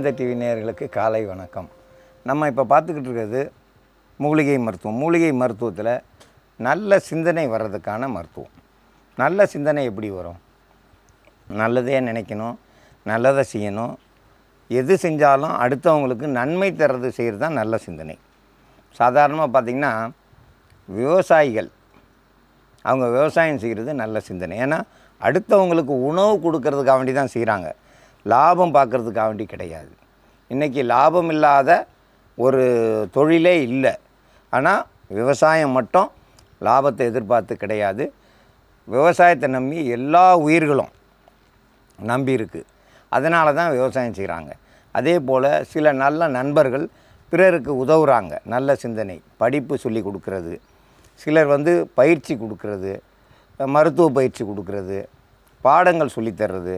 சந்த டிவி நேயர்களுக்கு காலை வணக்கம் நம்ம இப்போ பார்த்துக்கிட்டு இருக்கிறது மூலிகை மருத்துவம் மூலிகை மருத்துவத்தில் நல்ல சிந்தனை வர்றதுக்கான மருத்துவம் நல்ல சிந்தனை எப்படி வரும் நல்லதே நினைக்கணும் நல்லதை செய்யணும் எது செஞ்சாலும் அடுத்தவங்களுக்கு நன்மை தர்றது செய்கிறது தான் நல்ல சிந்தனை சாதாரணமாக பார்த்திங்கன்னா விவசாயிகள் அவங்க விவசாயம் செய்கிறது நல்ல சிந்தனை ஏன்னா அடுத்தவங்களுக்கு உணவு கொடுக்கறதுக்காக வேண்டி தான் செய்கிறாங்க லாபம் பார்க்குறதுக்காக வேண்டி கிடையாது இன்றைக்கி லாபம் இல்லாத ஒரு தொழிலே இல்லை ஆனால் விவசாயம் மட்டும் லாபத்தை எதிர்பார்த்து கிடையாது விவசாயத்தை நம்பி எல்லா உயிர்களும் நம்பி இருக்குது அதனால தான் விவசாயம் செய்கிறாங்க அதே போல் சில நல்ல நண்பர்கள் பிறருக்கு உதவுறாங்க நல்ல சிந்தனை படிப்பு சொல்லி கொடுக்கறது சிலர் வந்து பயிற்சி கொடுக்கறது மருத்துவ பயிற்சி கொடுக்கறது பாடங்கள் சொல்லித்தர்றது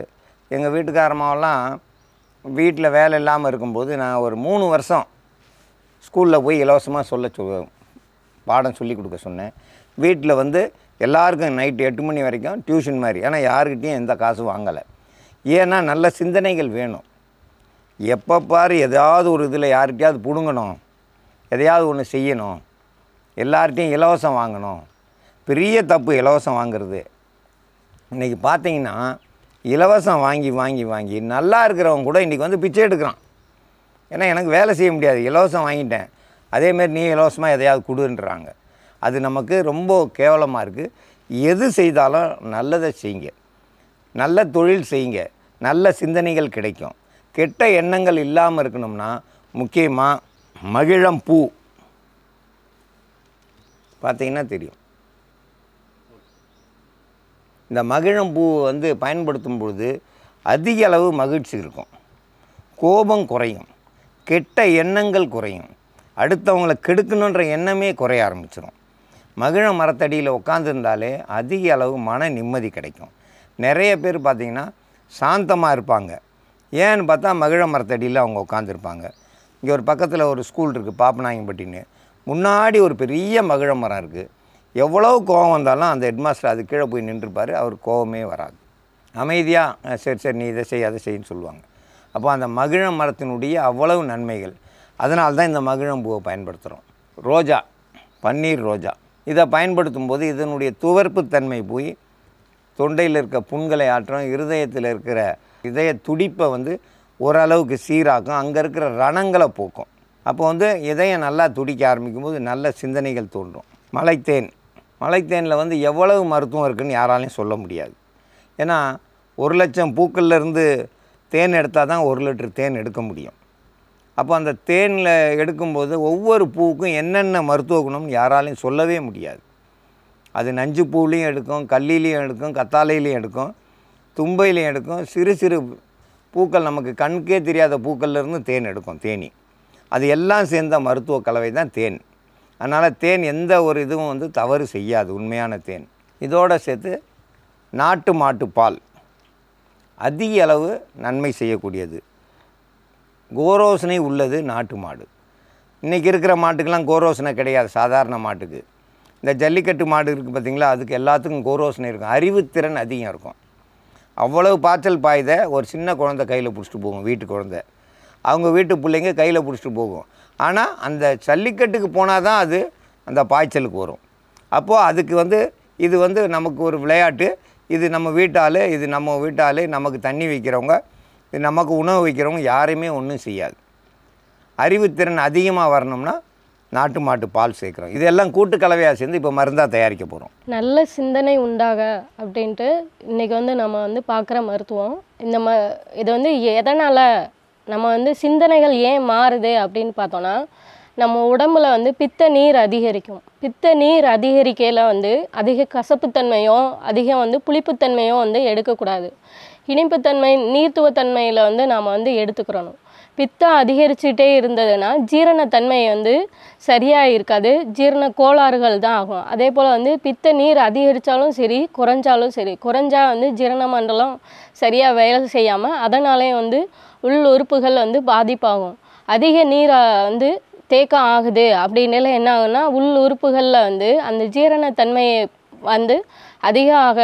எங்கள் வீட்டுக்காரமாவெல்லாம் வீட்டில் வேலை இல்லாமல் இருக்கும்போது நான் ஒரு மூணு வருஷம் ஸ்கூலில் போய் இலவசமாக சொல்ல சொ பாடம் சொல்லி கொடுக்க சொன்னேன் வீட்டில் வந்து எல்லாருக்கும் நைட்டு எட்டு மணி வரைக்கும் டியூஷன் மாதிரி ஆனால் யாருக்கிட்டேயும் எந்த காசும் வாங்கலை ஏன்னா நல்ல சிந்தனைகள் வேணும் எப்போ பாரு எதாவது ஒரு இதில் யார்கிட்டையாவது பிடுங்கணும் எதையாவது ஒன்று செய்யணும் எல்லார்கிட்டையும் இலவசம் வாங்கணும் பெரிய தப்பு இலவசம் வாங்கிறது இன்றைக்கி பார்த்தீங்கன்னா இலவசம் வாங்கி வாங்கி வாங்கி நல்லா இருக்கிறவங்க கூட இன்றைக்கி வந்து பிச்சை எடுக்கிறான் ஏன்னா எனக்கு வேலை செய்ய முடியாது இலவசம் வாங்கிட்டேன் அதேமாரி நீ இலவசமாக எதையாவது கொடுன்றாங்க அது நமக்கு ரொம்ப கேவலமாக இருக்குது எது செய்தாலும் நல்லதை செய்யுங்க நல்ல தொழில் செய்யுங்க நல்ல சிந்தனைகள் கிடைக்கும் கெட்ட எண்ணங்கள் இல்லாமல் இருக்கணும்னா முக்கியமாக மகிழம் பூ பார்த்தீங்கன்னா தெரியும் இந்த மகிழம் பூ வந்து பயன்படுத்தும் பொழுது அதிக அளவு மகிழ்ச்சி இருக்கும் கோபம் குறையும் கெட்ட எண்ணங்கள் குறையும் அடுத்தவங்களை கெடுக்கணுன்ற எண்ணமே குறைய ஆரம்பிச்சிடும் மகிழ மரத்தடியில் உட்காந்துருந்தாலே அதிக அளவு மன நிம்மதி கிடைக்கும் நிறைய பேர் பார்த்திங்கன்னா சாந்தமாக இருப்பாங்க ஏன்னு பார்த்தா மகிழ மரத்தடியில் அவங்க உட்காந்துருப்பாங்க இங்கே ஒரு பக்கத்தில் ஒரு ஸ்கூல் இருக்குது பாப்பநாயங்கப்பட்டின்னு முன்னாடி ஒரு பெரிய மகிழ மரம் இருக்குது எவ்வளோ கோவம் வந்தாலும் அந்த ஹெட்மாஸ்டர் அது கீழே போய் நின்றுப்பார் அவர் கோவமே வராது அமைதியாக சரி சரி நீ இதை செய் அதை செய்யன்னு சொல்லுவாங்க அப்போ அந்த மகிழ மரத்தினுடைய அவ்வளவு நன்மைகள் அதனால தான் இந்த மகிழம் பூவை பயன்படுத்துகிறோம் ரோஜா பன்னீர் ரோஜா இதை பயன்படுத்தும் போது இதனுடைய துவர்ப்பு தன்மை போய் தொண்டையில் இருக்க புண்களை ஆற்றும் இருதயத்தில் இருக்கிற இதய துடிப்பை வந்து ஓரளவுக்கு சீராக்கும் அங்கே இருக்கிற ரணங்களை போக்கும் அப்போ வந்து இதயம் நல்லா துடிக்க ஆரம்பிக்கும் போது நல்ல சிந்தனைகள் தோன்றும் மலைத்தேன் மலைத்தேனில் வந்து எவ்வளவு மருத்துவம் இருக்குதுன்னு யாராலையும் சொல்ல முடியாது ஏன்னா ஒரு லட்சம் பூக்கள்லேருந்து தேன் எடுத்தால் தான் ஒரு லிட்டர் தேன் எடுக்க முடியும் அப்போ அந்த தேனில் எடுக்கும்போது ஒவ்வொரு பூவுக்கும் என்னென்ன மருத்துவ குணம்னு யாராலையும் சொல்லவே முடியாது அது நஞ்சு பூவிலையும் எடுக்கும் கல்லிலையும் எடுக்கும் கத்தாலையிலையும் எடுக்கும் தும்பையிலையும் எடுக்கும் சிறு சிறு பூக்கள் நமக்கு கண்கே தெரியாத பூக்கள்லேருந்து தேன் எடுக்கும் தேனி அது எல்லாம் சேர்ந்த மருத்துவ கலவை தான் தேன் அதனால் தேன் எந்த ஒரு இதுவும் வந்து தவறு செய்யாது உண்மையான தேன் இதோடு சேர்த்து நாட்டு மாட்டு பால் அதிக அளவு நன்மை செய்யக்கூடியது கோரோசனை உள்ளது நாட்டு மாடு இன்றைக்கி இருக்கிற மாட்டுக்கெல்லாம் கோரோசனை கிடையாது சாதாரண மாட்டுக்கு இந்த ஜல்லிக்கட்டு மாடு இருக்குது பார்த்திங்களா அதுக்கு எல்லாத்துக்கும் கோரோசனை இருக்கும் அறிவுத்திறன் அதிகம் இருக்கும் அவ்வளவு பாய்ச்சல் பாய்த ஒரு சின்ன குழந்தை கையில் பிடிச்சிட்டு போகும் வீட்டு குழந்தை அவங்க வீட்டு பிள்ளைங்க கையில் பிடிச்சிட்டு போகும் ஆனால் அந்த ஜல்லிக்கட்டுக்கு போனால் தான் அது அந்த பாய்ச்சலுக்கு வரும் அப்போது அதுக்கு வந்து இது வந்து நமக்கு ஒரு விளையாட்டு இது நம்ம வீட்டால் இது நம்ம வீட்டால் நமக்கு தண்ணி வைக்கிறவங்க இது நமக்கு உணவு வைக்கிறவங்க யாரையுமே ஒன்றும் செய்யாது அறிவுத்திறன் அதிகமாக வரணும்னா நாட்டு மாட்டு பால் சேர்க்குறோம் இதெல்லாம் கூட்டு கலவையாக சேர்ந்து இப்போ மருந்தாக தயாரிக்க போகிறோம் நல்ல சிந்தனை உண்டாக அப்படின்ட்டு இன்றைக்கி வந்து நம்ம வந்து பார்க்குற மருத்துவம் இந்த ம இது வந்து எதனால் நம்ம வந்து சிந்தனைகள் ஏன் மாறுது அப்படின்னு பார்த்தோன்னா நம்ம உடம்புல வந்து பித்த நீர் அதிகரிக்கும் பித்த நீர் அதிகரிக்கையில் வந்து அதிக கசப்புத்தன்மையும் அதிகம் வந்து புளிப்புத்தன்மையும் வந்து எடுக்கக்கூடாது இனிப்புத்தன்மை நீர்த்துவத்தன்மையில் வந்து நாம் வந்து எடுத்துக்கிறணும் பித்தம் அதிகரிச்சுட்டே இருந்ததுன்னா ஜீரணத்தன்மை வந்து சரியாக இருக்காது ஜீரண கோளாறுகள் தான் ஆகும் அதே போல் வந்து பித்த நீர் அதிகரித்தாலும் சரி குறைஞ்சாலும் சரி குறைஞ்சா வந்து ஜீரண மண்டலம் சரியாக வேலை செய்யாமல் அதனாலே வந்து உள் உறுப்புகள் வந்து பாதிப்பாகும் அதிக நீரை வந்து தேக்கம் ஆகுது அப்படின்னால என்ன ஆகுன்னா உள் உறுப்புகளில் வந்து அந்த ஜீரணத்தன்மையை வந்து அதிகமாக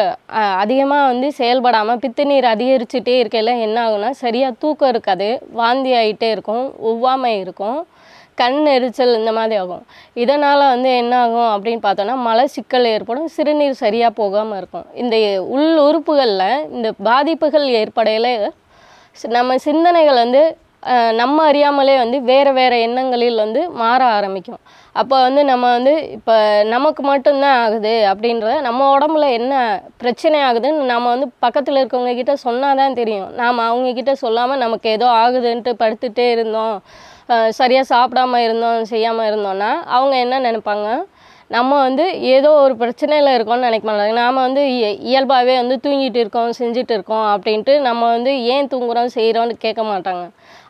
அதிகமாக வந்து செயல்படாமல் பித்து நீர் அதிகரிச்சுட்டே இருக்கையில் என்ன ஆகுனா சரியாக தூக்கம் இருக்காது வாந்தி ஆகிட்டே இருக்கும் ஒவ்வாமை இருக்கும் கண் எரிச்சல் இந்த மாதிரி ஆகும் இதனால் வந்து என்ன ஆகும் அப்படின்னு பார்த்தோன்னா மழை சிக்கல் ஏற்படும் சிறுநீர் சரியாக போகாமல் இருக்கும் இந்த உள் உறுப்புகளில் இந்த பாதிப்புகள் ஏற்படையில் நம்ம சிந்தனைகள் வந்து நம்ம அறியாமலே வந்து வேறு வேறு எண்ணங்களில் வந்து மாற ஆரம்பிக்கும் அப்போ வந்து நம்ம வந்து இப்போ நமக்கு மட்டும்தான் ஆகுது அப்படின்றத நம்ம உடம்புல என்ன பிரச்சனை ஆகுதுன்னு நம்ம வந்து பக்கத்தில் இருக்கவங்க கிட்ட சொன்னால் தான் தெரியும் நாம் அவங்கக்கிட்ட சொல்லாமல் நமக்கு ஏதோ ஆகுதுன்ட்டு படுத்துகிட்டே இருந்தோம் சரியாக சாப்பிடாம இருந்தோம் செய்யாமல் இருந்தோம்னா அவங்க என்ன நினைப்பாங்க நம்ம வந்து ஏதோ ஒரு பிரச்சனையில் இருக்கோம்னு நினைக்க மாட்டாங்க நாம் வந்து இயல்பாகவே வந்து தூங்கிட்டு இருக்கோம் செஞ்சுட்டு இருக்கோம் அப்படின்ட்டு நம்ம வந்து ஏன் தூங்குறோம் செய்கிறோம்னு கேட்க மாட்டாங்க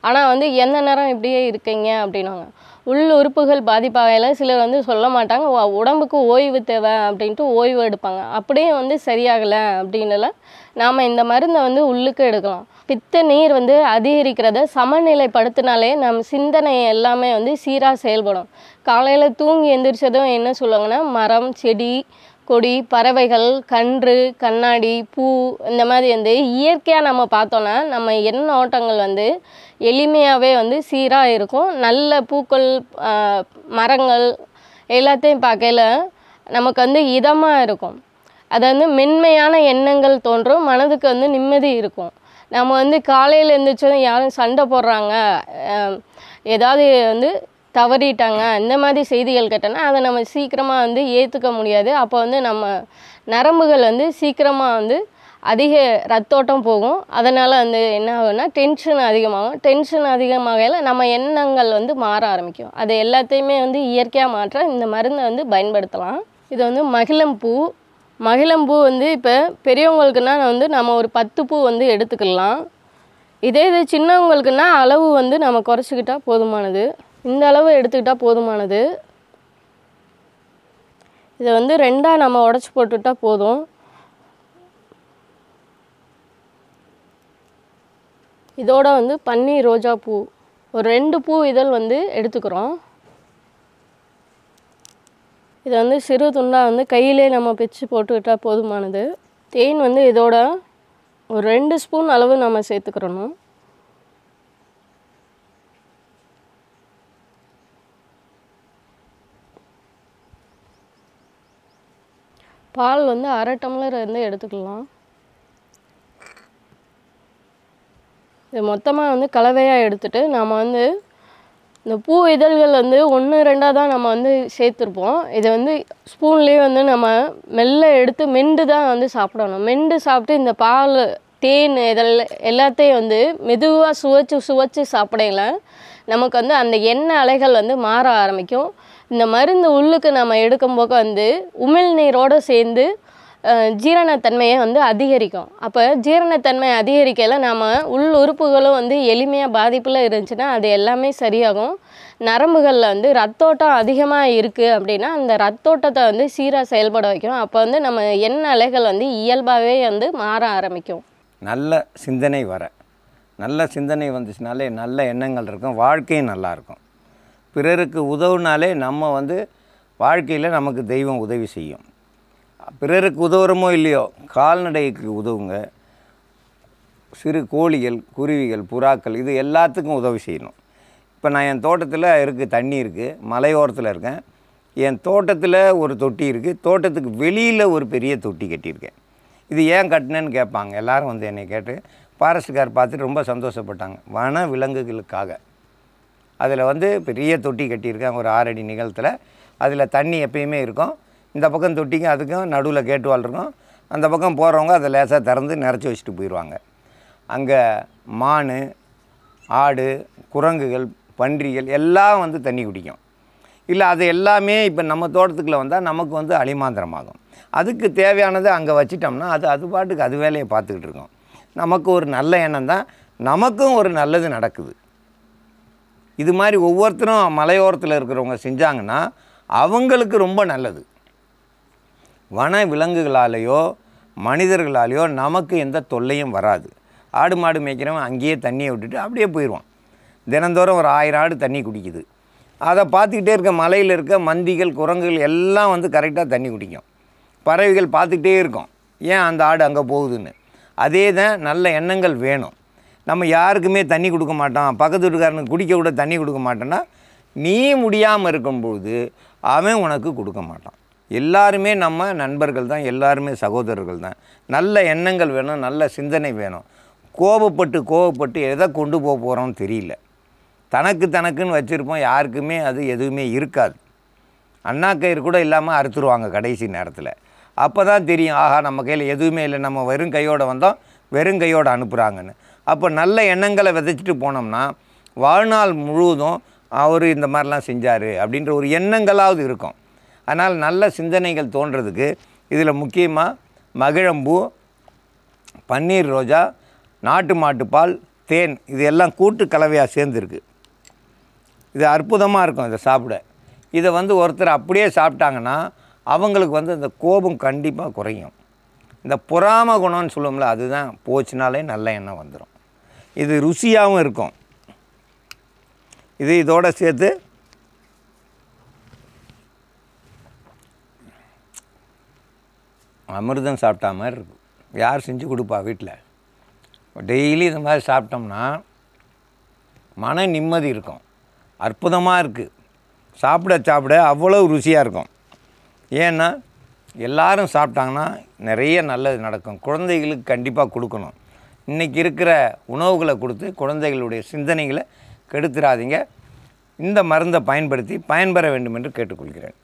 ஆனால் வந்து எந்த நேரம் இப்படியே இருக்கீங்க அப்படின்னாங்க உள் உறுப்புகள் பாதிப்பாகையில் சிலர் வந்து சொல்ல மாட்டாங்க உடம்புக்கு ஓய்வு தேவை அப்படின்ட்டு ஓய்வு எடுப்பாங்க அப்படியே வந்து சரியாகலை அப்படின்னால நாம் இந்த மருந்தை வந்து உள்ளுக்கு எடுக்கலாம் பித்த நீர் வந்து அதிகரிக்கிறத சமநிலைப்படுத்தினாலே நம் சிந்தனை எல்லாமே வந்து சீராக செயல்படும் காலையில் தூங்கி எந்திரிச்சதும் என்ன சொல்லுவாங்கன்னா மரம் செடி கொடி பறவைகள் கன்று கண்ணாடி பூ இந்த மாதிரி வந்து இயற்கையாக நம்ம பார்த்தோன்னா நம்ம எண்ண ஓட்டங்கள் வந்து எளிமையாகவே வந்து சீராக இருக்கும் நல்ல பூக்கள் மரங்கள் எல்லாத்தையும் பார்க்கல நமக்கு வந்து இதமாக இருக்கும் அது வந்து மென்மையான எண்ணங்கள் தோன்றும் மனதுக்கு வந்து நிம்மதி இருக்கும் நம்ம வந்து காலையில் எழுந்திரிச்சதும் யாரும் சண்டை போடுறாங்க ஏதாவது வந்து தவறிட்டாங்க இந்த மாதிரி செய்திகள் கேட்டோன்னா அதை நம்ம சீக்கிரமாக வந்து ஏற்றுக்க முடியாது அப்போ வந்து நம்ம நரம்புகள் வந்து சீக்கிரமாக வந்து அதிக ரத்தோட்டம் போகும் அதனால் வந்து என்ன ஆகும்னா டென்ஷன் அதிகமாகும் டென்ஷன் அதிகமாகையில் நம்ம எண்ணங்கள் வந்து மாற ஆரம்பிக்கும் அது எல்லாத்தையுமே வந்து இயற்கையாக மாற்ற இந்த மருந்தை வந்து பயன்படுத்தலாம் இது வந்து மகிழம்பூ மகிழம்பூ வந்து இப்போ பெரியவங்களுக்குன்னா வந்து நம்ம ஒரு பத்து பூ வந்து எடுத்துக்கலாம் இதே இது சின்னவங்களுக்குன்னா அளவு வந்து நம்ம குறைச்சிக்கிட்டால் போதுமானது இந்த அளவு எடுத்துக்கிட்டால் போதுமானது இதை வந்து ரெண்டாக நம்ம உடச்சி போட்டுவிட்டா போதும் இதோட வந்து பன்னீர் ரோஜா பூ ஒரு ரெண்டு பூ இதழ் வந்து எடுத்துக்கிறோம் இதை வந்து சிறு துண்டாக வந்து கையிலே நம்ம பிச்சு போட்டுக்கிட்டால் போதுமானது தேன் வந்து இதோட ஒரு ரெண்டு ஸ்பூன் அளவு நம்ம சேர்த்துக்கிறணும் பால் வந்து அரை டம்ளர் இருந்து எடுத்துக்கலாம் இது மொத்தமாக வந்து கலவையாக எடுத்துகிட்டு நாம் வந்து இந்த பூ இதழ்கள் வந்து ஒன்று ரெண்டாக தான் நம்ம வந்து சேர்த்துருப்போம் இதை வந்து ஸ்பூன்லேயே வந்து நம்ம மெல்ல எடுத்து மெண்டு தான் வந்து சாப்பிடணும் மெண்டு சாப்பிட்டு இந்த பால் தேன் இதெல்லாம் எல்லாத்தையும் வந்து மெதுவாக சுவைச்சு சுவைச்சு சாப்பிடல நமக்கு வந்து அந்த எண்ணெய் அலைகள் வந்து மாற ஆரம்பிக்கும் இந்த மருந்து உள்ளுக்கு நம்ம எடுக்கும்போது வந்து உமிழ்நீரோடு சேர்ந்து ஜீரணத்தன்மையை வந்து அதிகரிக்கும் அப்போ ஜீரணத்தன்மை அதிகரிக்கையில் நாம் உள் உறுப்புகளும் வந்து எளிமையாக பாதிப்பில் இருந்துச்சுன்னா அது எல்லாமே சரியாகும் நரம்புகளில் வந்து ரத்தோட்டம் அதிகமாக இருக்குது அப்படின்னா அந்த ரத்தோட்டத்தை வந்து சீராக செயல்பட வைக்கணும் அப்போ வந்து நம்ம எண்ண அலைகள் வந்து இயல்பாகவே வந்து மாற ஆரம்பிக்கும் நல்ல சிந்தனை வர நல்ல சிந்தனை வந்துச்சுனாலே நல்ல எண்ணங்கள் இருக்கும் வாழ்க்கையும் நல்லாயிருக்கும் பிறருக்கு உதவுனாலே நம்ம வந்து வாழ்க்கையில் நமக்கு தெய்வம் உதவி செய்யும் பிறருக்கு உதவுறமோ இல்லையோ கால்நடைக்கு உதவுங்க சிறு கோழிகள் குருவிகள் புறாக்கள் இது எல்லாத்துக்கும் உதவி செய்யணும் இப்போ நான் என் தோட்டத்தில் இருக்குது தண்ணி இருக்குது மலையோரத்தில் இருக்கேன் என் தோட்டத்தில் ஒரு தொட்டி இருக்குது தோட்டத்துக்கு வெளியில் ஒரு பெரிய தொட்டி கட்டியிருக்கேன் இது ஏன் கட்டினேன்னு கேட்பாங்க எல்லோரும் வந்து என்னை கேட்டு ஃபாரஸ்ட்டுக்கார் பார்த்துட்டு ரொம்ப சந்தோஷப்பட்டாங்க வன விலங்குகளுக்காக அதில் வந்து பெரிய தொட்டி கட்டியிருக்கேன் ஒரு ஆறடி நிகழ்த்தில் அதில் தண்ணி எப்பயுமே இருக்கும் இந்த பக்கம் தொட்டிக்கும் அதுக்கும் நடுவில் கேட்டு வாழ்றோம் இருக்கும் அந்த பக்கம் போகிறவங்க அதை லேசாக திறந்து நிறச்சி வச்சுட்டு போயிடுவாங்க அங்கே மான் ஆடு குரங்குகள் பன்றிகள் எல்லாம் வந்து தண்ணி குடிக்கும் இல்லை அது எல்லாமே இப்போ நம்ம தோட்டத்துக்குள்ளே வந்தால் நமக்கு வந்து அலிமாந்திரமாகும் அதுக்கு தேவையானதை அங்கே வச்சிட்டோம்னா அது அது பாட்டுக்கு அது வேலையை பார்த்துக்கிட்டு இருக்கோம் நமக்கு ஒரு நல்ல எண்ணம் தான் நமக்கும் ஒரு நல்லது நடக்குது இது மாதிரி ஒவ்வொருத்தரும் மலையோரத்தில் இருக்கிறவங்க செஞ்சாங்கன்னா அவங்களுக்கு ரொம்ப நல்லது வன விலங்குகளாலேயோ மனிதர்களாலேயோ நமக்கு எந்த தொல்லையும் வராது ஆடு மாடு மேய்க்கிறவன் அங்கேயே தண்ணியை விட்டுட்டு அப்படியே போயிடுவான் தினந்தோறும் ஒரு ஆயிரம் ஆடு தண்ணி குடிக்குது அதை பார்த்துக்கிட்டே இருக்க மலையில் இருக்க மந்திகள் குரங்குகள் எல்லாம் வந்து கரெக்டாக தண்ணி குடிக்கும் பறவைகள் பார்த்துக்கிட்டே இருக்கும் ஏன் அந்த ஆடு அங்கே போகுதுன்னு அதே தான் நல்ல எண்ணங்கள் வேணும் நம்ம யாருக்குமே தண்ணி கொடுக்க மாட்டான் பக்கத்து வீட்டுக்காரனுக்கு குடிக்க கூட தண்ணி கொடுக்க மாட்டேன்னா நீ முடியாமல் இருக்கும்போது அவன் உனக்கு கொடுக்க மாட்டான் எல்லாருமே நம்ம நண்பர்கள் தான் எல்லாருமே சகோதரர்கள் தான் நல்ல எண்ணங்கள் வேணும் நல்ல சிந்தனை வேணும் கோபப்பட்டு கோபப்பட்டு எதை கொண்டு போக போகிறோம்னு தெரியல தனக்கு தனக்குன்னு வச்சுருப்போம் யாருக்குமே அது எதுவுமே இருக்காது அண்ணா கயிறு கூட இல்லாமல் அறுத்துருவாங்க கடைசி நேரத்தில் அப்போ தான் தெரியும் ஆஹா நம்ம கையில் எதுவுமே இல்லை நம்ம வெறும் கையோடு வந்தோம் வெறும் கையோடு அனுப்புகிறாங்கன்னு அப்போ நல்ல எண்ணங்களை விதைச்சிட்டு போனோம்னா வாழ்நாள் முழுவதும் அவர் இந்த மாதிரிலாம் செஞ்சார் அப்படின்ற ஒரு எண்ணங்களாவது இருக்கும் ஆனால் நல்ல சிந்தனைகள் தோன்றதுக்கு இதில் முக்கியமாக மகிழம்பூ பன்னீர் ரோஜா நாட்டு மாட்டுப்பால் தேன் இது எல்லாம் கூட்டு கலவையாக சேர்ந்துருக்கு இது அற்புதமாக இருக்கும் இதை சாப்பிட இதை வந்து ஒருத்தர் அப்படியே சாப்பிட்டாங்கன்னா அவங்களுக்கு வந்து இந்த கோபம் கண்டிப்பாக குறையும் இந்த பொறாம குணம்னு சொல்லுவோம்ல அதுதான் போச்சுனாலே நல்ல எண்ணம் வந்துடும் இது ருசியாகவும் இருக்கும் இது இதோடு சேர்த்து அமிர்தம் சாப்பிட்டா மாதிரி இருக்கும் யார் செஞ்சு கொடுப்பா வீட்டில் டெய்லி இந்த மாதிரி சாப்பிட்டோம்னா மன நிம்மதி இருக்கும் அற்புதமாக இருக்குது சாப்பிட சாப்பிட அவ்வளோ ருசியாக இருக்கும் ஏன்னா எல்லாரும் சாப்பிட்டாங்கன்னா நிறைய நல்லது நடக்கும் குழந்தைகளுக்கு கண்டிப்பாக கொடுக்கணும் இன்றைக்கி இருக்கிற உணவுகளை கொடுத்து குழந்தைகளுடைய சிந்தனைகளை கெடுத்துடாதீங்க இந்த மருந்தை பயன்படுத்தி பயன்பெற வேண்டும் என்று கேட்டுக்கொள்கிறேன்